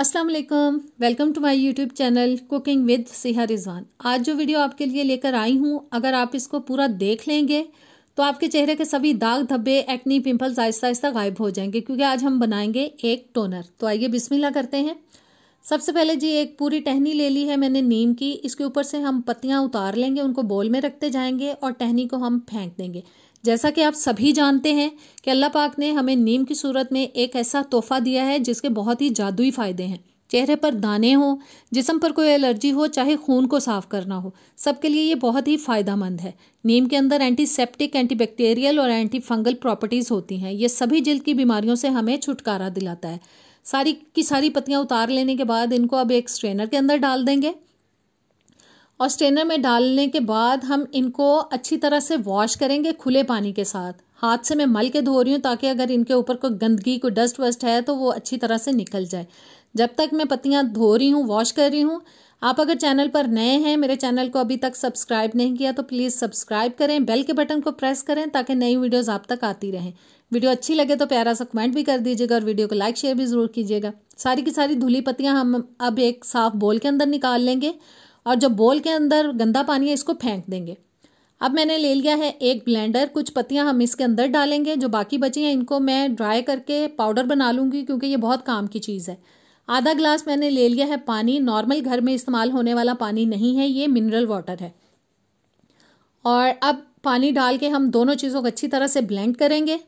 अस्सलाम वालेकुम welcome to my YouTube channel cooking with Siha Rizwan आज जो वीडियो आपके लिए लेकर आई हूँ अगर आप इसको पूरा देख लेंगे तो आपके चेहरे के सभी दाग धब्बे एक्नी पिंपल्स आहिस्ता आहिस्ता गायब हो जाएंगे क्योंकि आज हम बनाएंगे एक टोनर तो आइए बिस्मिल्लाह करते हैं सबसे पहले जी एक पूरी टहनी ले ली है मैंने नीम की इसके ऊपर से हम पत्तियाँ उतार लेंगे उनको बोल में रखते जाएंगे और टहनी को हम फेंक देंगे जैसा कि आप सभी जानते हैं कि अल्लाह पाक ने हमें नीम की सूरत में एक ऐसा तोहफ़ा दिया है जिसके बहुत ही जादुई फ़ायदे हैं चेहरे पर दाने हों जिसम पर कोई एलर्जी हो चाहे खून को साफ करना हो सबके लिए ये बहुत ही फ़ायदा मंद है नीम के अंदर एंटीसेप्टिक एंटीबैक्टीरियल और एंटी फंगल प्रॉपर्टीज़ होती हैं ये सभी जल्द की बीमारियों से हमें छुटकारा दिलाता है सारी की सारी पत्तियाँ उतार लेने के बाद इनको अब एक स्ट्रेनर के अंदर डाल देंगे और स्ट्रेनर में डालने के बाद हम इनको अच्छी तरह से वॉश करेंगे खुले पानी के साथ हाथ से मैं मल के धो रही हूँ ताकि अगर इनके ऊपर कोई गंदगी कोई डस्ट वस्ट है तो वो अच्छी तरह से निकल जाए जब तक मैं पत्तियाँ धो रही हूँ वॉश कर रही हूँ आप अगर चैनल पर नए हैं मेरे चैनल को अभी तक सब्सक्राइब नहीं किया तो प्लीज़ सब्सक्राइब करें बेल के बटन को प्रेस करें ताकि नई वीडियोस आप तक आती रहें वीडियो अच्छी लगे तो प्यारा सा कमेंट भी कर दीजिएगा और वीडियो को लाइक शेयर भी ज़रूर कीजिएगा सारी की सारी धुली पत्तियाँ हम अब एक साफ बोल के अंदर निकाल लेंगे और जो बोल के अंदर गंदा पानी है इसको फेंक देंगे अब मैंने ले लिया है एक ब्लेंडर कुछ पत्तियां हम इसके अंदर डालेंगे जो बाकी बची हैं इनको मैं ड्राई करके पाउडर बना लूँगी क्योंकि ये बहुत काम की चीज़ है आधा ग्लास मैंने ले लिया है पानी नॉर्मल घर में इस्तेमाल होने वाला पानी नहीं है ये मिनरल वाटर है और अब पानी डाल के हम दोनों चीज़ों को अच्छी तरह से ब्लेंड करेंगे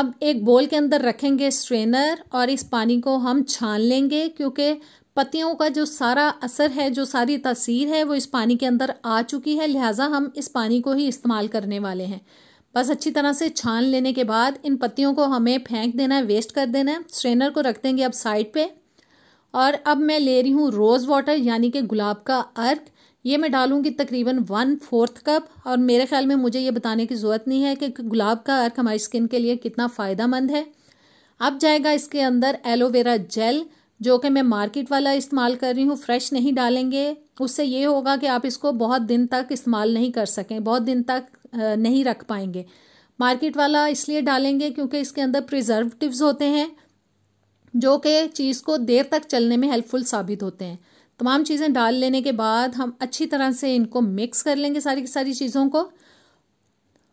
अब एक बोल के अंदर रखेंगे स्ट्रेनर और इस पानी को हम छान लेंगे क्योंकि पत्तियों का जो सारा असर है जो सारी तस्वीर है वो इस पानी के अंदर आ चुकी है लिहाजा हम इस पानी को ही इस्तेमाल करने वाले हैं बस अच्छी तरह से छान लेने के बाद इन पत्तियों को हमें फेंक देना है वेस्ट कर देना है स्ट्रेनर को रख देंगे अब साइड पे और अब मैं ले रही हूँ रोज़ वाटर यानी कि गुलाब का अर्क ये मैं डालूँगी तकरीबन वन फोर्थ कप और मेरे ख्याल में मुझे ये बताने की ज़रूरत नहीं है कि गुलाब का अर्क हमारी स्किन के लिए कितना फ़ायदा मंद है अब जाएगा इसके अंदर एलोवेरा जेल जो कि मैं मार्केट वाला इस्तेमाल कर रही हूँ फ्रेश नहीं डालेंगे उससे ये होगा कि आप इसको बहुत दिन तक इस्तेमाल नहीं कर सकें बहुत दिन तक नहीं रख पाएंगे मार्केट वाला इसलिए डालेंगे क्योंकि इसके अंदर प्रिजर्वटिव्स होते हैं जो कि चीज़ को देर तक चलने में हेल्पफुल साबित होते हैं तमाम चीज़ें डाल लेने के बाद हम अच्छी तरह से इनको मिक्स कर लेंगे सारी की सारी चीज़ों को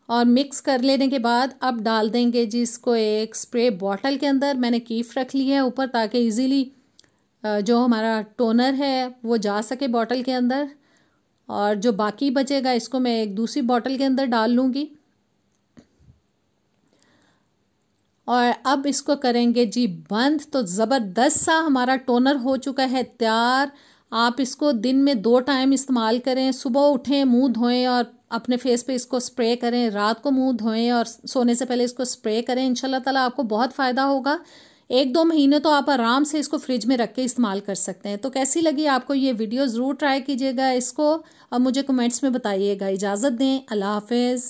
और मिक्स कर लेने के बाद अब डाल देंगे जी इसको एक स्प्रे बॉटल के अंदर मैंने कीफ रख ली है ऊपर ताकि इजीली जो हमारा टोनर है वो जा सके बॉटल के अंदर और जो बाकी बचेगा इसको मैं एक दूसरी बॉटल के अंदर डाल लूँगी और अब इसको करेंगे जी बंद तो ज़बरदस्त सा हमारा टोनर हो चुका है तैयार आप इसको दिन में दो टाइम इस्तेमाल करें सुबह उठें मुंह धोएं और अपने फेस पे इसको स्प्रे करें रात को मुंह धोएं और सोने से पहले इसको स्प्रे करें इनशाला ताला आपको बहुत फ़ायदा होगा एक दो महीने तो आप आराम से इसको फ्रिज में रख के इस्तेमाल कर सकते हैं तो कैसी लगी आपको ये वीडियो ज़रूर ट्राई कीजिएगा इसको और मुझे कमेंट्स में बताइएगा इजाज़त दें अल्लाह हाफिज़